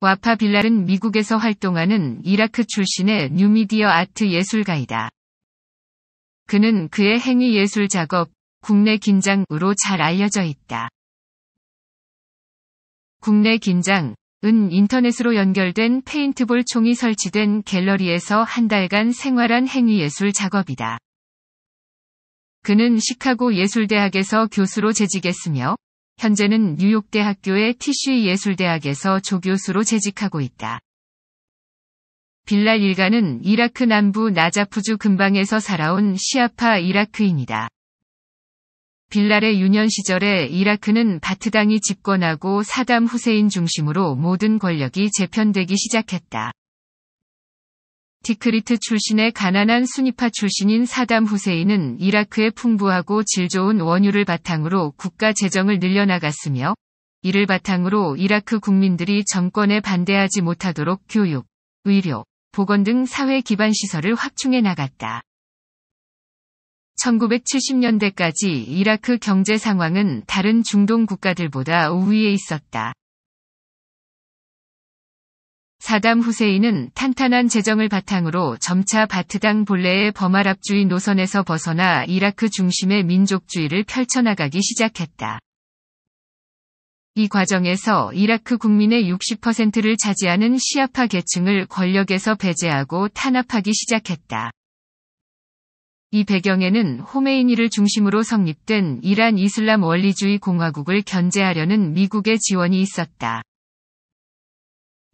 와파 빌랄은 미국에서 활동하는 이라크 출신의 뉴미디어 아트 예술가이다. 그는 그의 행위 예술 작업, 국내 긴장으로 잘 알려져 있다. 국내 긴장은 인터넷으로 연결된 페인트볼 총이 설치된 갤러리에서 한 달간 생활한 행위 예술 작업이다. 그는 시카고 예술대학에서 교수로 재직했으며 현재는 뉴욕대학교의 티슈 예술대학에서 조교수로 재직하고 있다. 빌랄 일가는 이라크 남부 나자푸주 근방에서 살아온 시아파 이라크인이다. 빌랄의 유년 시절에 이라크는 바트당이 집권하고 사담 후세인 중심으로 모든 권력이 재편되기 시작했다. 티크리트 출신의 가난한 순위파 출신인 사담 후세인은 이라크의 풍부하고 질 좋은 원유를 바탕으로 국가 재정을 늘려나갔으며 이를 바탕으로 이라크 국민들이 정권에 반대하지 못하도록 교육, 의료, 보건 등 사회 기반 시설을 확충해 나갔다. 1970년대까지 이라크 경제 상황은 다른 중동 국가들보다 우위에 있었다. 사담 후세인은 탄탄한 재정을 바탕으로 점차 바트당 본래의 버마랍주의 노선에서 벗어나 이라크 중심의 민족주의를 펼쳐나가기 시작했다. 이 과정에서 이라크 국민의 60%를 차지하는 시아파 계층을 권력에서 배제하고 탄압하기 시작했다. 이 배경에는 호메이니를 중심으로 성립된 이란 이슬람 원리주의 공화국을 견제하려는 미국의 지원이 있었다.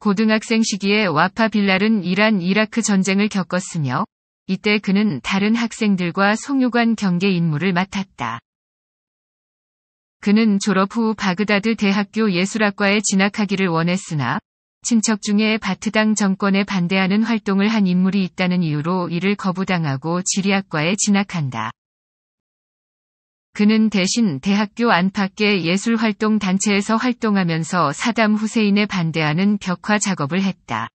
고등학생 시기에 와파 빌랄은 이란 이라크 전쟁을 겪었으며 이때 그는 다른 학생들과 송유관 경계 임무를 맡았다. 그는 졸업 후 바그다드 대학교 예술학과에 진학하기를 원했으나 친척 중에 바트당 정권에 반대하는 활동을 한 인물이 있다는 이유로 이를 거부당하고 지리학과에 진학한다. 그는 대신 대학교 안팎의 예술활동 단체에서 활동하면서 사담 후세인에 반대하는 벽화 작업을 했다.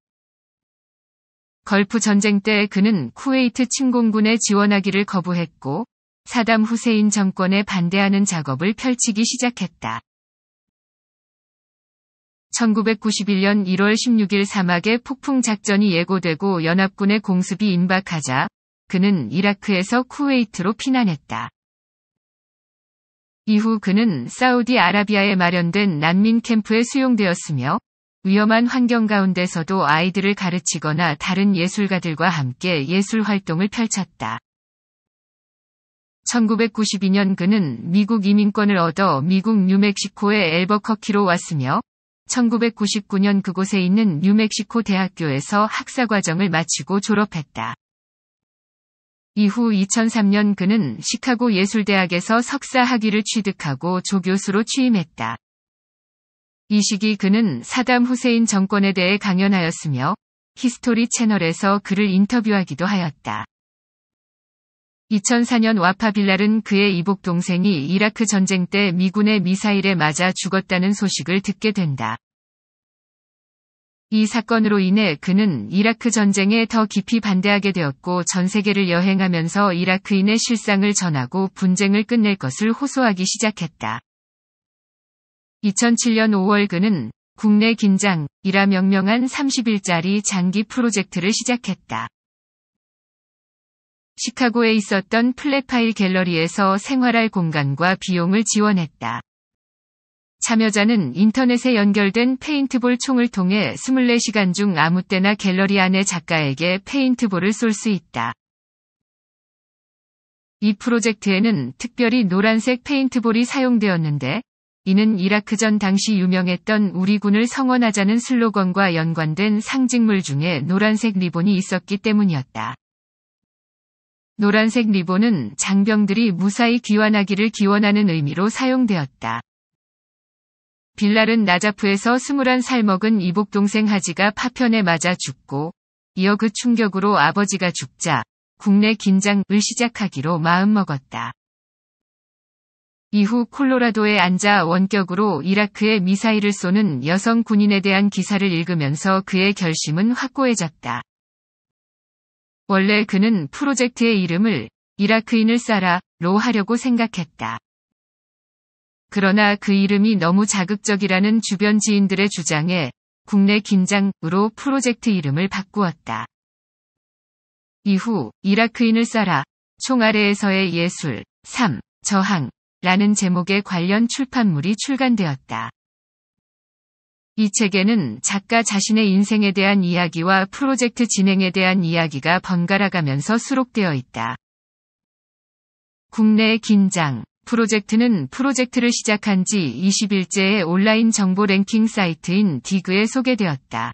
걸프 전쟁 때 그는 쿠웨이트 침공군에 지원하기를 거부했고 사담 후세인 정권에 반대하는 작업을 펼치기 시작했다. 1991년 1월 16일 사막에 폭풍 작전이 예고되고 연합군의 공습이 임박하자 그는 이라크에서 쿠웨이트로 피난했다. 이후 그는 사우디아라비아에 마련된 난민 캠프에 수용되었으며 위험한 환경 가운데서도 아이들을 가르치거나 다른 예술가들과 함께 예술 활동을 펼쳤다. 1992년 그는 미국 이민권을 얻어 미국 뉴멕시코의 엘버커키로 왔으며 1999년 그곳에 있는 뉴멕시코 대학교에서 학사과정을 마치고 졸업했다. 이후 2003년 그는 시카고 예술대학에서 석사 학위를 취득하고 조교수로 취임했다. 이 시기 그는 사담 후세인 정권에 대해 강연하였으며 히스토리 채널에서 그를 인터뷰하기도 하였다. 2004년 와파 빌랄은 그의 이복 동생이 이라크 전쟁 때 미군의 미사일에 맞아 죽었다는 소식을 듣게 된다. 이 사건으로 인해 그는 이라크 전쟁에 더 깊이 반대하게 되었고 전 세계를 여행하면서 이라크인의 실상을 전하고 분쟁을 끝낼 것을 호소하기 시작했다. 2007년 5월 그는 국내 긴장이라 명명한 30일짜리 장기 프로젝트를 시작했다. 시카고에 있었던 플랫파일 갤러리에서 생활할 공간과 비용을 지원했다. 참여자는 인터넷에 연결된 페인트볼 총을 통해 24시간 중 아무 때나 갤러리 안의 작가에게 페인트볼을 쏠 수 있다. 이 프로젝트에는 특별히 노란색 페인트볼이 사용되었는데, 이는 이라크전 당시 유명했던 우리 군을 성원하자는 슬로건과 연관된 상징물 중에 노란색 리본이 있었기 때문이었다. 노란색 리본은 장병들이 무사히 귀환하기를 기원하는 의미로 사용되었다. 빌랄은 나자프에서 21살 먹은 이복동생 하지가 파편에 맞아 죽고 이어 그 충격으로 아버지가 죽자 국내 긴장을 시작하기로 마음먹었다. 이후 콜로라도에 앉아 원격으로 이라크에 미사일을 쏘는 여성 군인에 대한 기사를 읽으면서 그의 결심은 확고해졌다. 원래 그는 프로젝트의 이름을 이라크인을 쏴라로 하려고 생각했다. 그러나 그 이름이 너무 자극적이라는 주변 지인들의 주장에 국내 긴장으로 프로젝트 이름을 바꾸었다. 이후 이라크인을 쌓아 총아래에서의 예술 3 저항 라는 제목의 관련 출판물이 출간되었다. 이 책에는 작가 자신의 인생에 대한 이야기와 프로젝트 진행에 대한 이야기가 번갈아가면서 수록되어 있다. 국내 긴장 프로젝트는 프로젝트를 시작한 지 20일째의 온라인 정보 랭킹 사이트인 디그에 소개되었다.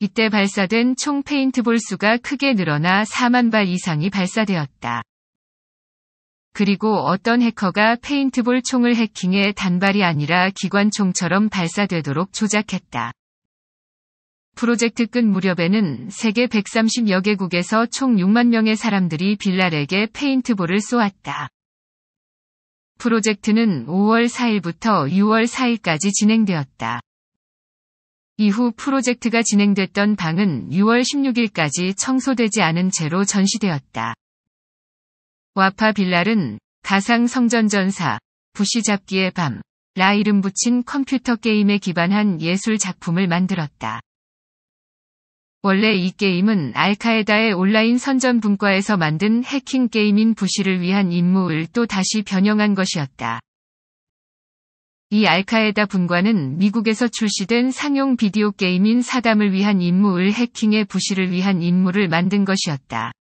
이때 발사된 총 페인트볼 수가 크게 늘어나 4만 발 이상이 발사되었다. 그리고 어떤 해커가 페인트볼 총을 해킹해 단발이 아니라 기관총처럼 발사되도록 조작했다. 프로젝트 끝 무렵에는 세계 130여 개국에서 총 6만 명의 사람들이 빌랄에게 페인트볼을 쏘았다. 프로젝트는 5월 4일부터 6월 4일까지 진행되었다. 이후 프로젝트가 진행됐던 방은 6월 16일까지 청소되지 않은 채로 전시되었다. 와파 빌랄은 가상 성전전사, 부시잡기의 밤, 라 이름 붙인 컴퓨터 게임에 기반한 예술 작품을 만들었다. 원래 이 게임은 알카에다의 온라인 선전 분과에서 만든 해킹 게임인 부시를 위한 임무를 또 다시 변형한 것이었다. 이 알카에다 분과는 미국에서 출시된 상용 비디오 게임인 사담을 위한 임무를 해킹의 부시를 위한 임무를 만든 것이었다.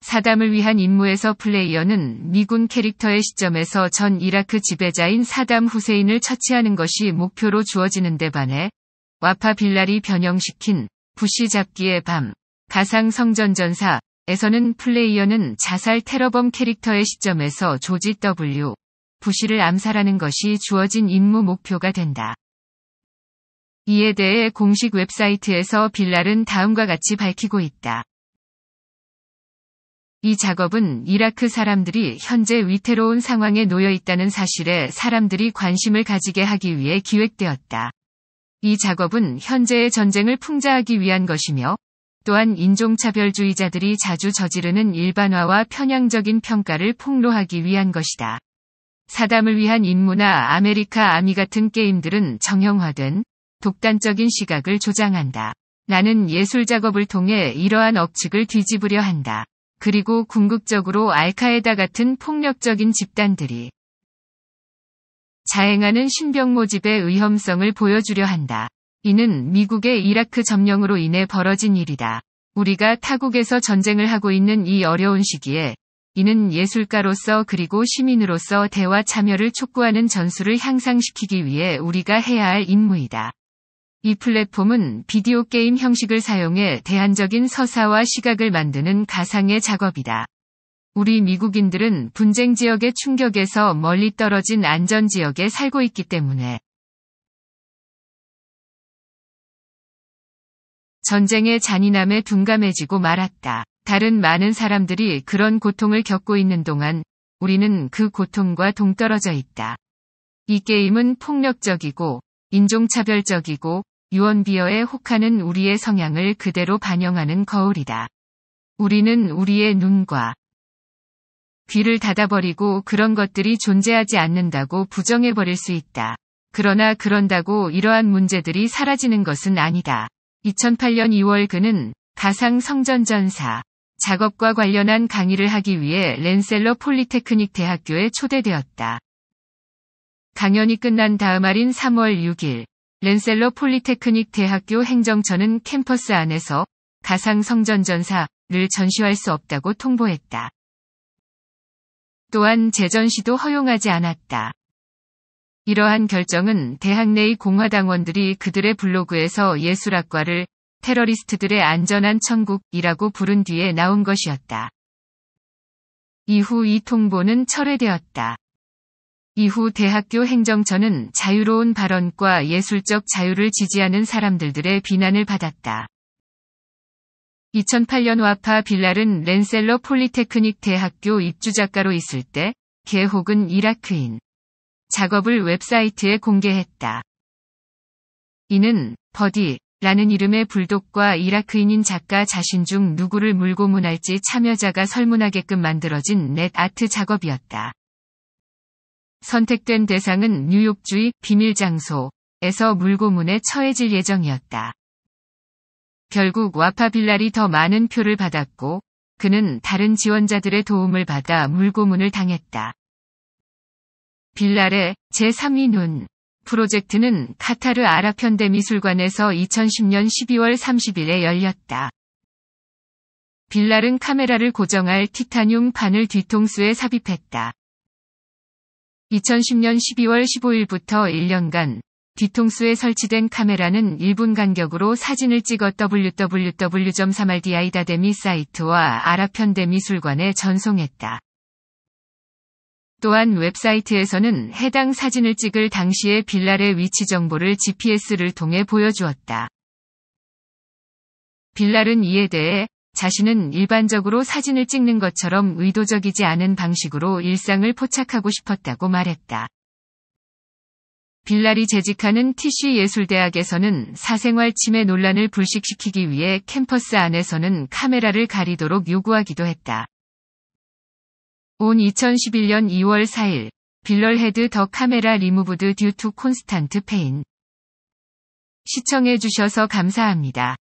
사담을 위한 임무에서 플레이어는 미군 캐릭터의 시점에서 전 이라크 지배자인 사담 후세인을 처치하는 것이 목표로 주어지는데 반해 와파 빌라리 변형시킨 부시 잡기의 밤 가상 성전전사 에서는 플레이어는 자살 테러범 캐릭터의 시점에서 조지 W. 부시를 암살하는 것이 주어진 임무 목표가 된다. 이에 대해 공식 웹사이트에서 빌랄은 다음과 같이 밝히고 있다. 이 작업은 이라크 사람들이 현재 위태로운 상황에 놓여 있다는 사실에 사람들이 관심을 가지게 하기 위해 기획되었다. 이 작업은 현재의 전쟁을 풍자하기 위한 것이며 또한 인종차별주의자들이 자주 저지르는 일반화와 편향적인 평가를 폭로하기 위한 것이다. 사담을 위한 임무나 아메리카 아미 같은 게임들은 정형화된 독단적인 시각을 조장한다. 나는 예술 작업을 통해 이러한 억측을 뒤집으려 한다. 그리고 궁극적으로 알카에다 같은 폭력적인 집단들이 자행하는 신병 모집의 위험성을 보여주려 한다. 이는 미국의 이라크 점령으로 인해 벌어진 일이다. 우리가 타국에서 전쟁을 하고 있는 이 어려운 시기에 이는 예술가로서 그리고 시민으로서 대화 참여를 촉구하는 전술을 향상시키기 위해 우리가 해야 할 임무이다. 이 플랫폼은 비디오 게임 형식을 사용해 대안적인 서사와 시각을 만드는 가상의 작업이다. 우리 미국인들은 분쟁 지역의 충격에서 멀리 떨어진 안전 지역에 살고 있기 때문에 전쟁의 잔인함에 둔감해지고 말았다. 다른 많은 사람들이 그런 고통을 겪고 있는 동안 우리는 그 고통과 동떨어져 있다. 이 게임은 폭력적이고 인종차별적이고 유언비어에 혹하는 우리의 성향을 그대로 반영하는 거울이다. 우리는 우리의 눈과 귀를 닫아버리고 그런 것들이 존재하지 않는다고 부정해버릴 수 있다. 그러나 그런다고 이러한 문제들이 사라지는 것은 아니다. 2008년 2월 그는 가상 성전전사 작업과 관련한 강의를 하기 위해 랜셀러 폴리테크닉 대학교에 초대되었다. 강연이 끝난 다음 날인 3월 6일, 랜셀러 폴리테크닉 대학교 행정처는 캠퍼스 안에서 가상 성전전사를 전시할 수 없다고 통보했다. 또한 재전 시도 허용하지 않았다. 이러한 결정은 대학 내의 공화당원들이 그들의 블로그에서 예술학과를 테러리스트들의 안전한 천국이라고 부른 뒤에 나온 것이었다. 이후 이 통보는 철회되었다. 이후 대학교 행정처는 자유로운 발언과 예술적 자유를 지지하는 사람들들의 비난을 받았다. 2008년 와파 빌랄은 렌셀러 폴리테크닉 대학교 입주작가로 있을 때, 개 혹은 이라크인 작업을 웹사이트에 공개했다. 이는 버디라는 이름의 불독과 이라크인인 작가 자신 중 누구를 물고 문할지 참여자가 설문하게끔 만들어진 넷 아트 작업이었다. 선택된 대상은 뉴욕주의 비밀 장소에서 물고문에 처해질 예정이었다. 결국 와파 빌라리더 많은 표를 받았고 그는 다른 지원자들의 도움을 받아 물고문을 당했다. 빌랄의 제3위 눈 프로젝트는 카타르 아랍현대 미술관에서 2010년 12월 30일에 열렸다. 빌랄은 카메라를 고정할 티타늄 판을 뒤통수에 삽입했다. 2010년 12월 15일부터 1년간 뒤통수에 설치된 카메라는 1분 간격으로 사진을 찍어 www.3rdi 다데미 사이트와 아랍현대 미술관에 전송했다. 또한 웹사이트에서는 해당 사진을 찍을 당시의 빌라의 위치 정보를 GPS를 통해 보여주었다. 빌랄은 이에 대해 자신은 일반적으로 사진을 찍는 것처럼 의도적이지 않은 방식으로 일상을 포착하고 싶었다고 말했다. 빌라리 재직하는 TC 예술대학에서는 사생활 침해 논란을 불식시키기 위해 캠퍼스 안에서는 카메라를 가리도록 요구하기도 했다. 온 2011년 2월 4일, 빌럴 헤드 더 카메라 리무브드 듀투 콘스탄트 페인. 시청해주셔서 감사합니다.